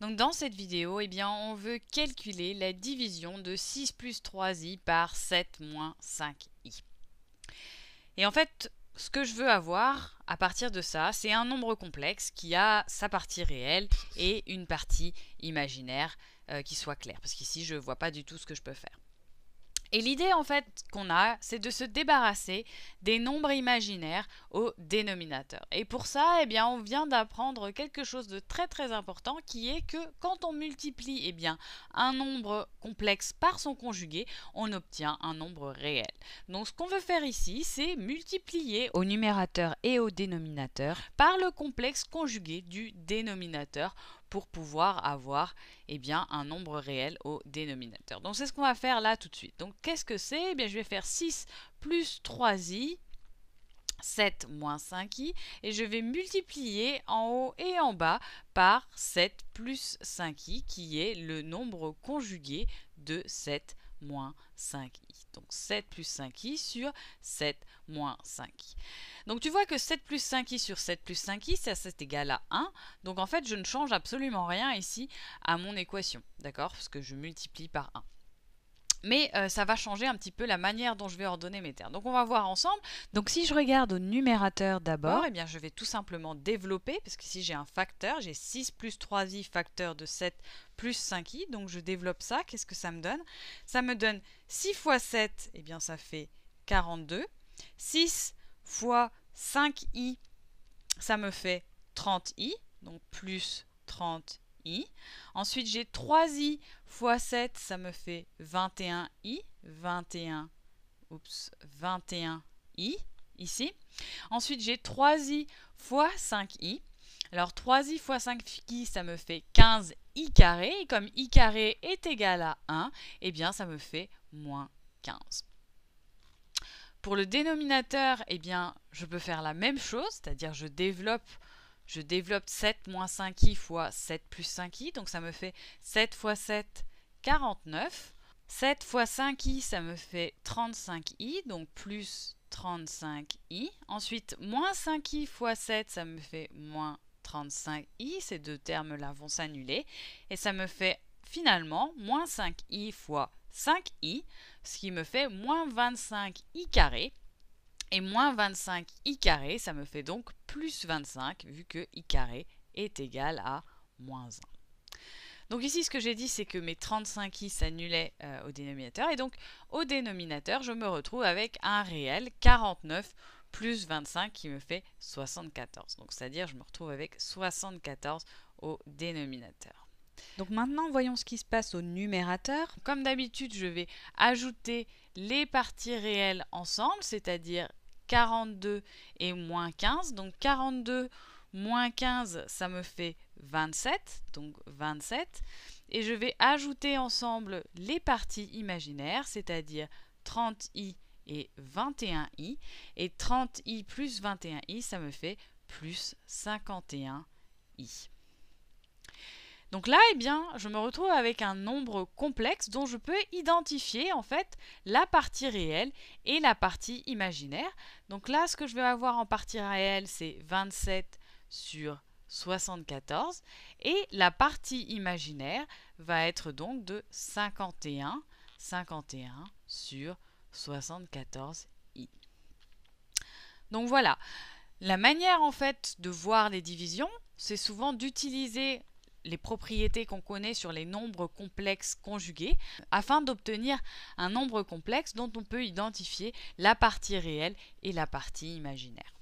Donc dans cette vidéo, eh bien, on veut calculer la division de 6 plus 3i par 7 moins 5i. Et en fait, ce que je veux avoir à partir de ça, c'est un nombre complexe qui a sa partie réelle et une partie imaginaire euh, qui soit claire. Parce qu'ici, je ne vois pas du tout ce que je peux faire. Et l'idée en fait qu'on a, c'est de se débarrasser des nombres imaginaires au dénominateur. Et pour ça, eh bien, on vient d'apprendre quelque chose de très très important qui est que quand on multiplie eh bien, un nombre complexe par son conjugué, on obtient un nombre réel. Donc ce qu'on veut faire ici, c'est multiplier au numérateur et au dénominateur par le complexe conjugué du dénominateur pour pouvoir avoir eh bien, un nombre réel au dénominateur. Donc c'est ce qu'on va faire là tout de suite. Donc qu'est-ce que c'est eh Je vais faire 6 plus 3i 7 moins 5i et je vais multiplier en haut et en bas par 7 plus 5i qui est le nombre conjugué de i moins 5i. Donc 7 plus 5i sur 7 moins 5i. Donc tu vois que 7 plus 5i sur 7 plus 5i, ça c'est égal à 1. Donc en fait, je ne change absolument rien ici à mon équation, d'accord Parce que je multiplie par 1 mais euh, ça va changer un petit peu la manière dont je vais ordonner mes termes. Donc on va voir ensemble. Donc si je regarde au numérateur d'abord, eh bien je vais tout simplement développer, parce que si j'ai un facteur, j'ai 6 plus 3i facteur de 7 plus 5i, donc je développe ça, qu'est-ce que ça me donne Ça me donne 6 fois 7, eh bien ça fait 42. 6 fois 5i, ça me fait 30i, donc plus 30 i Ensuite, j'ai 3i fois 7, ça me fait 21i. 21, 21i ici. Ensuite, j'ai 3i fois 5i. Alors 3i fois 5i, ça me fait 15i Et comme i carré est égal à 1, eh bien ça me fait moins 15. Pour le dénominateur, eh bien, je peux faire la même chose, c'est-à-dire je développe je développe 7 moins 5i fois 7 plus 5i, donc ça me fait 7 fois 7, 49. 7 fois 5i, ça me fait 35i, donc plus 35i. Ensuite, moins 5i fois 7, ça me fait moins 35i. Ces deux termes-là vont s'annuler. Et ça me fait finalement moins 5i fois 5i, ce qui me fait moins 25i carré. Et moins 25 i carré, ça me fait donc plus 25, vu que i carré est égal à moins 1. Donc ici, ce que j'ai dit, c'est que mes 35i s'annulaient euh, au dénominateur. Et donc, au dénominateur, je me retrouve avec un réel 49 plus 25 qui me fait 74. Donc, c'est-à-dire, je me retrouve avec 74 au dénominateur. Donc maintenant, voyons ce qui se passe au numérateur. Comme d'habitude, je vais ajouter les parties réelles ensemble, c'est-à-dire 42 et moins 15. Donc 42 moins 15, ça me fait 27, donc 27. Et je vais ajouter ensemble les parties imaginaires, c'est-à-dire 30i et 21i. Et 30i plus 21i, ça me fait plus 51i. Donc là, eh bien, je me retrouve avec un nombre complexe dont je peux identifier en fait la partie réelle et la partie imaginaire. Donc là, ce que je vais avoir en partie réelle, c'est 27 sur 74 et la partie imaginaire va être donc de 51, 51 sur 74i. Donc voilà, la manière en fait de voir les divisions, c'est souvent d'utiliser les propriétés qu'on connaît sur les nombres complexes conjugués afin d'obtenir un nombre complexe dont on peut identifier la partie réelle et la partie imaginaire.